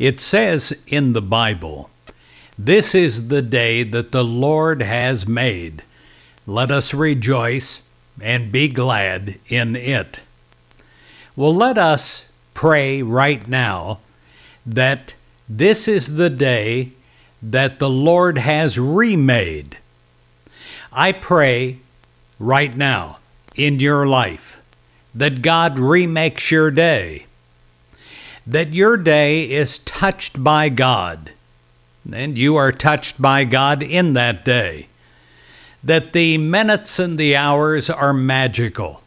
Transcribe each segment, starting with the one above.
It says in the Bible, This is the day that the Lord has made. Let us rejoice and be glad in it. Well, let us pray right now that this is the day that the Lord has remade. I pray right now in your life that God remakes your day that your day is touched by God, and you are touched by God in that day, that the minutes and the hours are magical,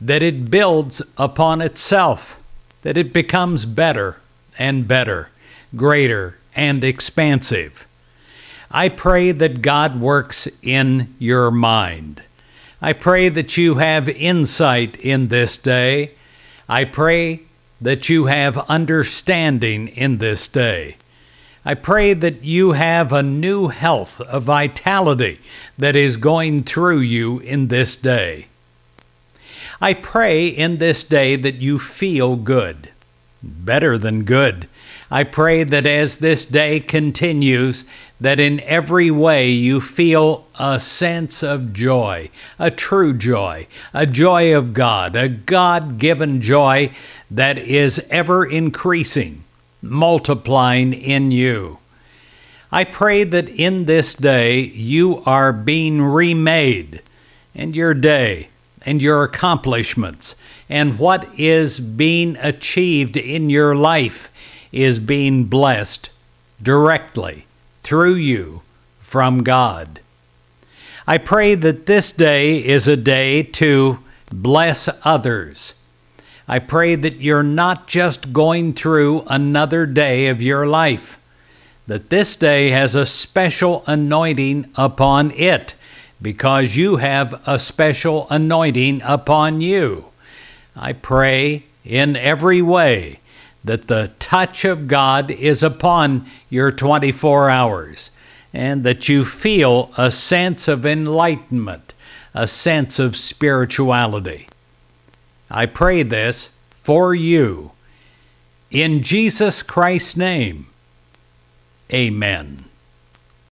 that it builds upon itself, that it becomes better and better, greater and expansive. I pray that God works in your mind. I pray that you have insight in this day. I pray that you have understanding in this day. I pray that you have a new health, a vitality that is going through you in this day. I pray in this day that you feel good, better than good, I pray that as this day continues, that in every way you feel a sense of joy, a true joy, a joy of God, a God given joy that is ever increasing, multiplying in you. I pray that in this day you are being remade, and your day, and your accomplishments, and what is being achieved in your life is being blessed directly through you from God. I pray that this day is a day to bless others. I pray that you're not just going through another day of your life, that this day has a special anointing upon it because you have a special anointing upon you. I pray in every way that the touch of God is upon your 24 hours and that you feel a sense of enlightenment, a sense of spirituality. I pray this for you. In Jesus Christ's name, amen.